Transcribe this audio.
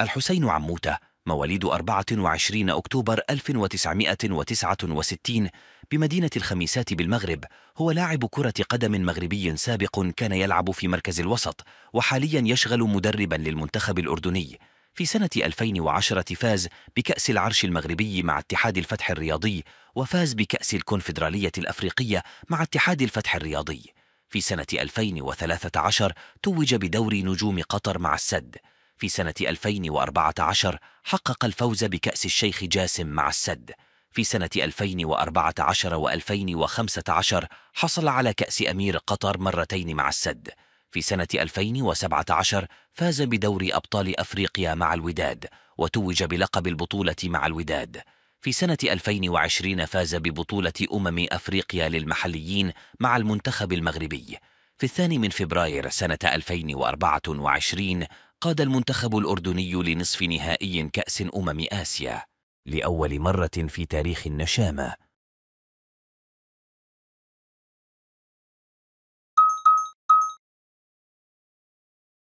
الحسين عموته مواليد 24 أكتوبر 1969 بمدينة الخميسات بالمغرب هو لاعب كرة قدم مغربي سابق كان يلعب في مركز الوسط وحاليا يشغل مدربا للمنتخب الأردني في سنة 2010 فاز بكأس العرش المغربي مع اتحاد الفتح الرياضي وفاز بكأس الكونفدرالية الأفريقية مع اتحاد الفتح الرياضي في سنة 2013 توج بدور نجوم قطر مع السد في سنة 2014 حقق الفوز بكأس الشيخ جاسم مع السد في سنة 2014 و 2015 حصل على كأس أمير قطر مرتين مع السد في سنة 2017 فاز بدور أبطال أفريقيا مع الوداد وتوج بلقب البطولة مع الوداد في سنة 2020 فاز ببطولة أمم أفريقيا للمحليين مع المنتخب المغربي في الثاني من فبراير سنة 2024 قاد المنتخب الأردني لنصف نهائي كأس أمم آسيا لأول مرة في تاريخ النشامة